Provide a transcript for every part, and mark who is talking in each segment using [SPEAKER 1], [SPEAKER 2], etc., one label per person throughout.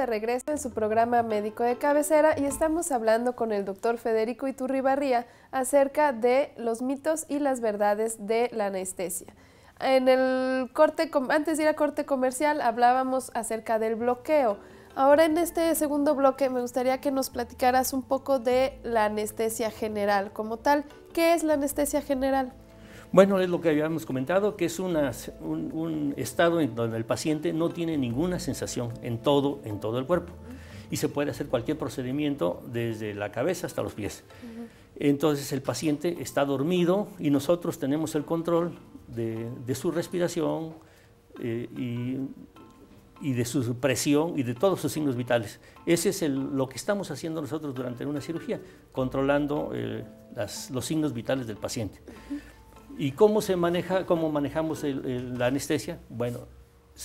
[SPEAKER 1] de regreso en su programa Médico de Cabecera y estamos hablando con el doctor Federico Iturribarría acerca de los mitos y las verdades de la anestesia. En el corte, antes de ir a corte comercial hablábamos acerca del bloqueo. Ahora en este segundo bloque me gustaría que nos platicaras un poco de la anestesia general como tal. ¿Qué es la anestesia general?
[SPEAKER 2] Bueno, es lo que habíamos comentado, que es un, estado en donde el paciente no tiene ninguna sensación en todo, en todo el cuerpo. Y se puede hacer cualquier procedimiento desde la cabeza hasta los pies. Entonces el paciente está dormido y nosotros tenemos el control de, su respiración eh, y, de su presión y de todos sus signos vitales. Ese es lo que estamos haciendo nosotros durante una cirugía, controlando eh, los signos vitales del paciente. ¿Y cómo, se maneja, cómo manejamos la anestesia? Bueno,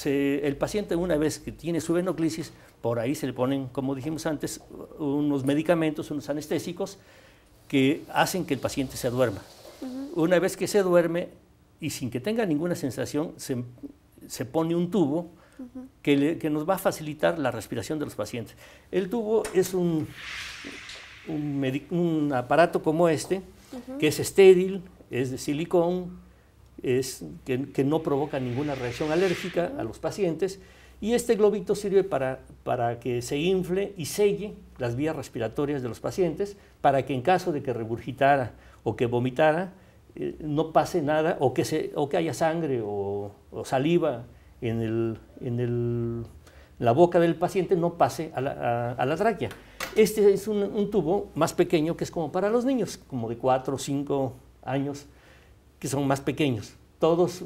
[SPEAKER 2] el paciente una vez que tiene su venoclisis, por ahí se le ponen, como dijimos antes, unos medicamentos, unos anestésicos, que hacen que el paciente se duerma. Una vez que se duerme y sin que tenga ninguna sensación, se, pone un tubo que, nos va a facilitar la respiración de los pacientes. El tubo es un, un, aparato como este, que es estéril, es de silicón, es, que, no provoca ninguna reacción alérgica a los pacientes. Y este globito sirve para, que se infle y selle las vías respiratorias de los pacientes para que en caso de que regurgitara o que vomitara, eh, no pase nada o que, se, o que haya sangre o, saliva en, la boca del paciente, no pase a la, tráquea. Este es un, tubo más pequeño que es como para los niños, como de 4 o 5 años, que son más pequeños. Todos,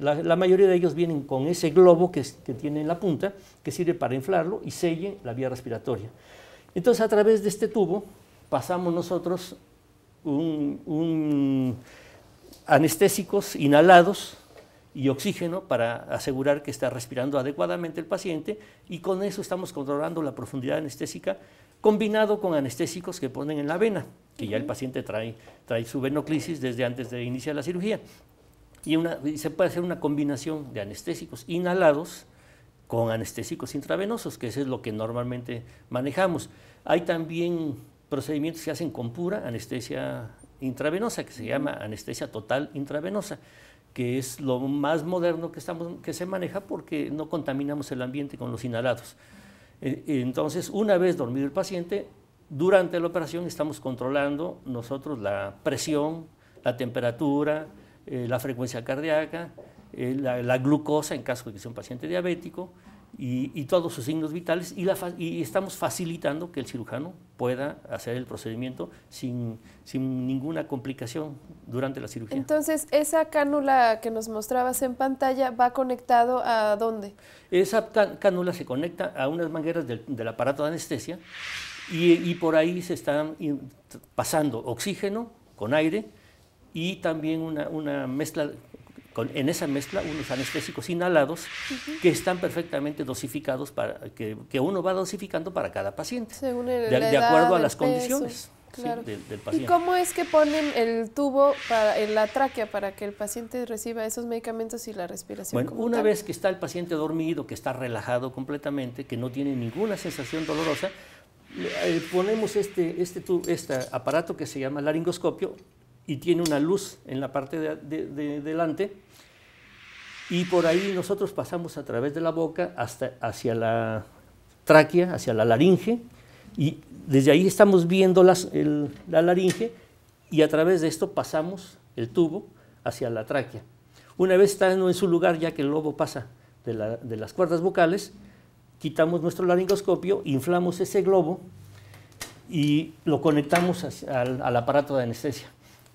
[SPEAKER 2] la, mayoría de ellos vienen con ese globo que, tiene en la punta, que sirve para inflarlo y selle la vía respiratoria. Entonces, a través de este tubo pasamos nosotros un anestésicos inhalados y oxígeno para asegurar que está respirando adecuadamente el paciente y con eso estamos controlando la profundidad anestésica combinado con anestésicos que ponen en la vena, que ya el paciente trae, trae su venoclisis desde antes de iniciar la cirugía. Y, una, y se puede hacer una combinación de anestésicos inhalados con anestésicos intravenosos, que eso es lo que normalmente manejamos. Hay también procedimientos que se hacen con pura anestesia intravenosa, que se llama anestesia total intravenosa que es lo más moderno que, que se maneja porque no contaminamos el ambiente con los inhalados. E, entonces, una vez dormido el paciente, durante la operación estamos controlando nosotros la presión, la temperatura, eh, la frecuencia cardíaca, eh, la, glucosa en caso de que sea un paciente diabético, y, todos sus signos vitales y, estamos facilitando que el cirujano pueda hacer el procedimiento sin, ninguna complicación durante la cirugía.
[SPEAKER 1] Entonces, esa cánula que nos mostrabas en pantalla va conectado a dónde?
[SPEAKER 2] Esa cánula se conecta a unas mangueras del, aparato de anestesia y, por ahí se están pasando oxígeno con aire y también una, una, mezcla en esa mezcla unos anestésicos inhalados que están perfectamente dosificados, para que, uno va dosificando para cada paciente,
[SPEAKER 1] de, acuerdo a las condiciones.
[SPEAKER 2] del, paciente. ¿Y cómo
[SPEAKER 1] es que ponen el tubo para, en la tráquea para que el paciente reciba esos medicamentos y la respiración? Bueno, una vez
[SPEAKER 2] que está el paciente dormido, que está relajado completamente, que no tiene ninguna sensación dolorosa, eh, ponemos este, este, este aparato que se llama laringoscopio y tiene una luz en la parte de, delante y por ahí nosotros pasamos a través de la boca hasta hacia la tráquea, hacia la laringe y desde ahí estamos viendo la laringe y a través de esto pasamos el tubo hacia la tráquea. Una vez estando en su lugar, ya que el lobo pasa de, las cuerdas vocales, quitamos nuestro laringoscopio, inflamos ese globo y lo conectamos al aparato de anestesia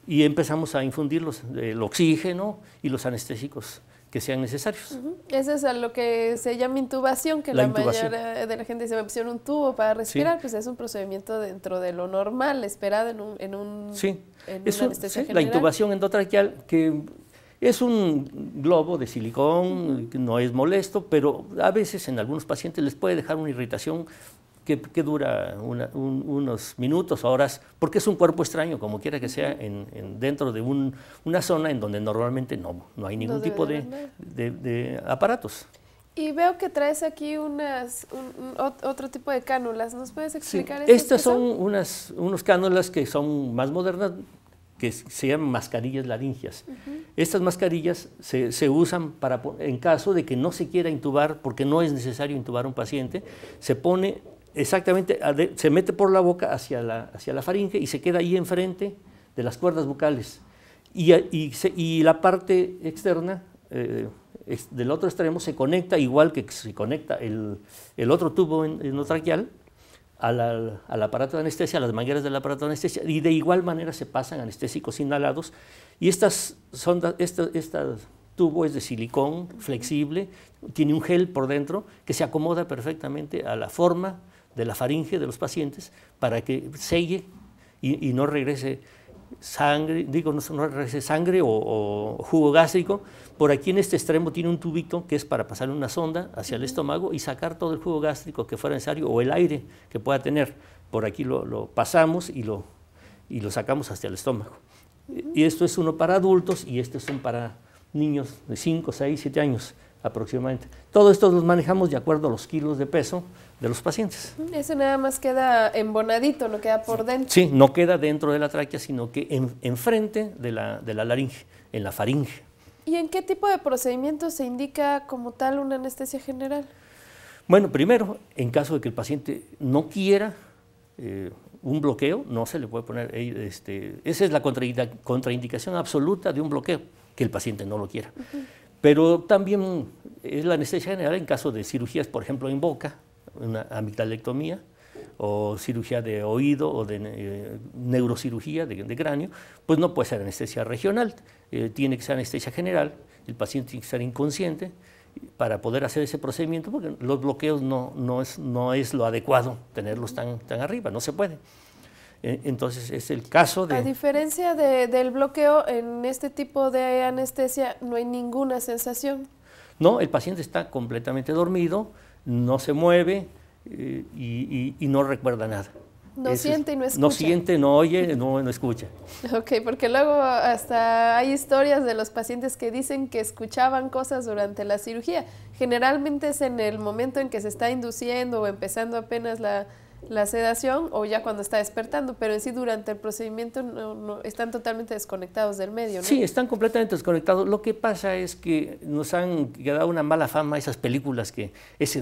[SPEAKER 2] y empezamos a infundir eh, el oxígeno y los anestésicos que sean necesarios.
[SPEAKER 1] Eso es a lo que se llama intubación, que la, mayoría eh, de la gente se va un tubo para respirar, pues es un procedimiento dentro de lo normal, esperado en un... En un sí, en una la intubación
[SPEAKER 2] endotraqueal, que es un globo de silicón, no es molesto, pero a veces en algunos pacientes les puede dejar una irritación que, dura unos minutos, horas, porque es un cuerpo extraño, como quiera que sea, dentro de una zona en donde normalmente no, no hay ningún tipo de, aparatos.
[SPEAKER 1] Y veo que traes aquí unas, otro tipo de cánulas. ¿Nos puedes explicar sí. Estas son,
[SPEAKER 2] Unas, unos cánulas que son más modernas, que se llaman mascarillas laringias. Estas mascarillas se, usan para, en caso de que no se quiera intubar, porque no es necesario intubar un paciente, se pone exactamente, se mete por la boca hacia la, hacia la faringe y se queda ahí enfrente de las cuerdas bucales. Y, y, y la parte externa eh, del otro extremo se conecta igual que se conecta el, el otro tubo endotraqueal al, al aparato de anestesia, a las mangueras del aparato de anestesia, y de igual manera se pasan anestésicos inhalados. Y estas, son tubo es de silicón flexible, tiene un gel por dentro que se acomoda perfectamente a la forma de la faringe de los pacientes para que selle y, no regrese sangre, no, regrese sangre o, jugo gástrico. Por aquí en este extremo tiene un tubito que es para pasar una sonda hacia el estómago y sacar todo el jugo gástrico que fuera necesario o el aire que pueda tener. Por aquí lo, pasamos y lo, y lo sacamos hacia el estómago. Y esto es uno para adultos y este es un para niños de 5, 6, 7 años aproximadamente. Todo esto los manejamos de acuerdo a los kilos de peso de los pacientes.
[SPEAKER 1] Eso nada más queda embonadito, no queda por dentro. Sí,
[SPEAKER 2] no queda dentro de la tráquea, sino que en, enfrente de la, laringe, en la faringe.
[SPEAKER 1] ¿Y en qué tipo de procedimientos se indica como tal una anestesia general?
[SPEAKER 2] Bueno, primero, en caso de que el paciente no quiera eh, un bloqueo, no se le puede poner. Eh, este, esa es la contraindicación absoluta de un bloqueo, que el paciente no lo quiera. Pero también es la anestesia general en caso de cirugías, por ejemplo, en boca, una amigdalectomía, o cirugía de oído o de eh, neurocirugía de, cráneo, pues no puede ser anestesia regional, eh, tiene que ser anestesia general, el paciente tiene que estar inconsciente para poder hacer ese procedimiento, porque los bloqueos no, no, es, lo adecuado tenerlos tan, tan arriba, no se puede. E, entonces es el caso de... A
[SPEAKER 1] diferencia del bloqueo, en este tipo de anestesia no hay ninguna sensación.
[SPEAKER 2] No, el paciente está completamente dormido, no se mueve eh, y, no recuerda nada.
[SPEAKER 1] No siente y no escucha. No siente,
[SPEAKER 2] no oye, no, no escucha.
[SPEAKER 1] Ok, porque luego hasta hay historias de los pacientes que dicen que escuchaban cosas durante la cirugía. Generalmente es en el momento en que se está induciendo o empezando apenas la, la sedación o ya cuando está despertando, pero en sí durante el procedimiento no, están totalmente desconectados del medio. ¿no? Sí, están
[SPEAKER 2] completamente desconectados. Lo que pasa es que nos han quedado una mala fama esas películas que, ese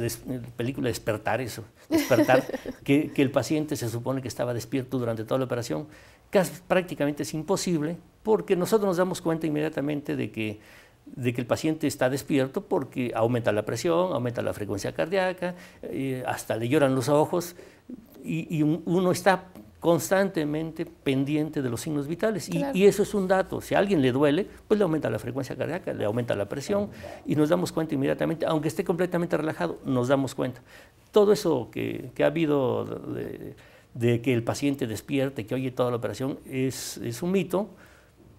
[SPEAKER 2] película despertar eso, despertar, que, el paciente se supone que estaba despierto durante toda la operación, casi, prácticamente es imposible porque nosotros nos damos cuenta inmediatamente de que de que el paciente está despierto porque aumenta la presión, aumenta la frecuencia cardíaca, eh, hasta le lloran los ojos, y, uno está constantemente pendiente de los signos vitales. Y, eso es un dato. Si a alguien le duele, pues le aumenta la frecuencia cardíaca, le aumenta la presión y nos damos cuenta inmediatamente, aunque esté completamente relajado, nos damos cuenta. Todo eso que, ha habido de, que el paciente despierte, que oye toda la operación, es, es un mito,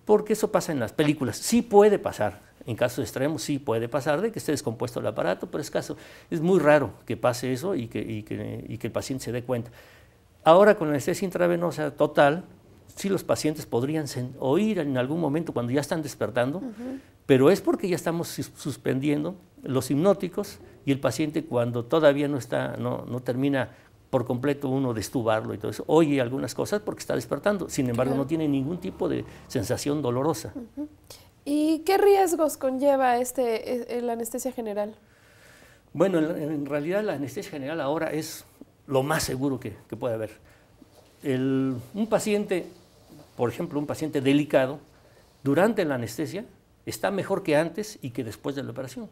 [SPEAKER 2] porque eso pasa en las películas. Sí puede pasar, en casos extremos sí puede pasar de que esté descompuesto el aparato, pero es, es muy raro que pase eso y que, el paciente se dé cuenta. Ahora con la anestesia intravenosa total, sí los pacientes podrían oír en algún momento cuando ya están despertando, pero es porque ya estamos suspendiendo los hipnóticos y el paciente cuando todavía no, está, no, termina por completo uno de estubarlo y todo eso, oye algunas cosas porque está despertando, sin embargo no tiene ningún tipo de sensación dolorosa.
[SPEAKER 1] ¿Y qué riesgos conlleva este, e, la anestesia general?
[SPEAKER 2] Bueno, en, realidad la anestesia general ahora es lo más seguro que, puede haber. un paciente, por ejemplo, un paciente delicado, durante la anestesia está mejor que antes y que después de la operación,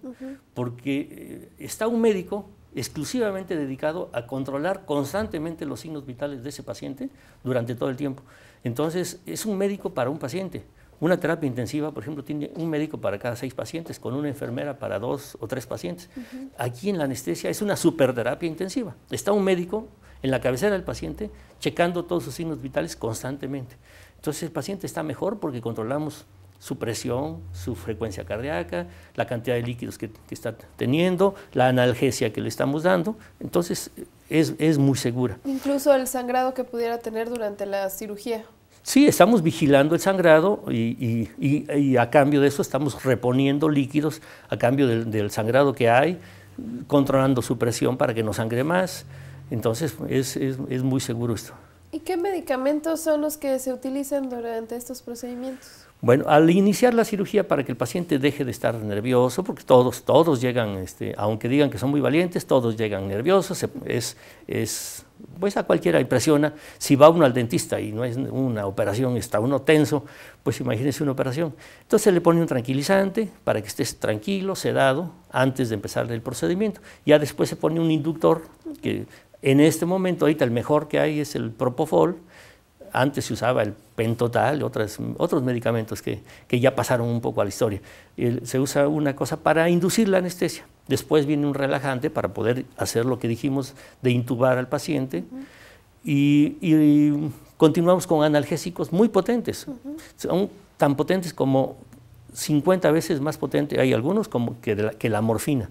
[SPEAKER 2] porque eh, está un médico exclusivamente dedicado a controlar constantemente los signos vitales de ese paciente durante todo el tiempo. Entonces, es un médico para un paciente. Una terapia intensiva, por ejemplo, tiene un médico para cada seis pacientes, con una enfermera para dos o tres pacientes. Aquí en la anestesia es una superterapia intensiva. Está un médico en la cabecera del paciente checando todos sus signos vitales constantemente. Entonces el paciente está mejor porque controlamos su presión, su frecuencia cardíaca, la cantidad de líquidos que, está teniendo, la analgesia que le estamos dando. Entonces es, es muy segura.
[SPEAKER 1] Incluso el sangrado que pudiera tener durante la cirugía.
[SPEAKER 2] Sí, estamos vigilando el sangrado y, a cambio de eso estamos reponiendo líquidos a cambio del, sangrado que hay, controlando su presión para que no sangre más. Entonces es, es muy seguro esto.
[SPEAKER 1] ¿Y qué medicamentos son los que se utilizan durante estos procedimientos?
[SPEAKER 2] Bueno, al iniciar la cirugía para que el paciente deje de estar nervioso, porque todos, todos llegan, este, aunque digan que son muy valientes, todos llegan nerviosos, es, pues a cualquiera impresiona. Si va uno al dentista y no es una operación, está uno tenso, pues imagínese una operación. Entonces le pone un tranquilizante para que estés tranquilo, sedado, antes de empezar el procedimiento. Ya después se pone un inductor, que en este momento ahorita el mejor que hay es el propofol, antes se usaba el pentotal, otras, otros medicamentos que, ya pasaron un poco a la historia. se usa una cosa para inducir la anestesia. Después viene un relajante para poder hacer lo que dijimos de intubar al paciente. y, continuamos con analgésicos muy potentes. Son tan potentes como 50 veces más potentes. Hay algunos como que, la, que la morfina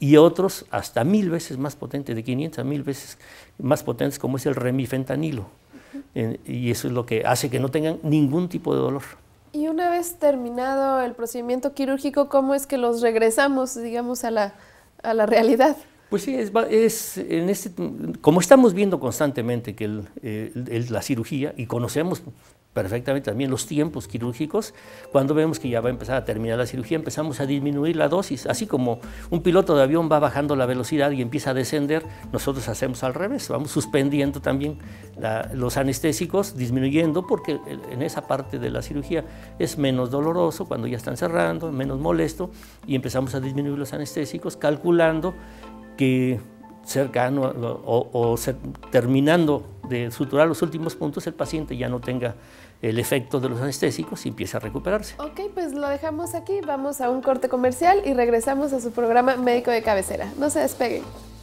[SPEAKER 2] y otros hasta mil veces más potentes, de 500 a mil veces más potentes, como es el remifentanilo y eso es lo que hace que no tengan ningún tipo de dolor.
[SPEAKER 1] Y una vez terminado el procedimiento quirúrgico, ¿cómo es que los regresamos, digamos, a la, realidad?
[SPEAKER 2] Pues sí, es, en este, como estamos viendo constantemente que el, eh, la cirugía y conocemos perfectamente también los tiempos quirúrgicos. Cuando vemos que ya va a empezar a terminar la cirugía, empezamos a disminuir la dosis. Así como un piloto de avión va bajando la velocidad y empieza a descender, nosotros hacemos al revés. Vamos suspendiendo también los anestésicos, disminuyendo, porque en esa parte de la cirugía es menos doloroso cuando ya están cerrando, menos molesto, y empezamos a disminuir los anestésicos, calculando que cercano o terminando de suturar los últimos puntos, el paciente ya no tenga el efecto de los anestésicos y empieza a recuperarse.
[SPEAKER 1] Ok, pues lo dejamos aquí, vamos a un corte comercial y regresamos a su programa médico de cabecera. No se despeguen.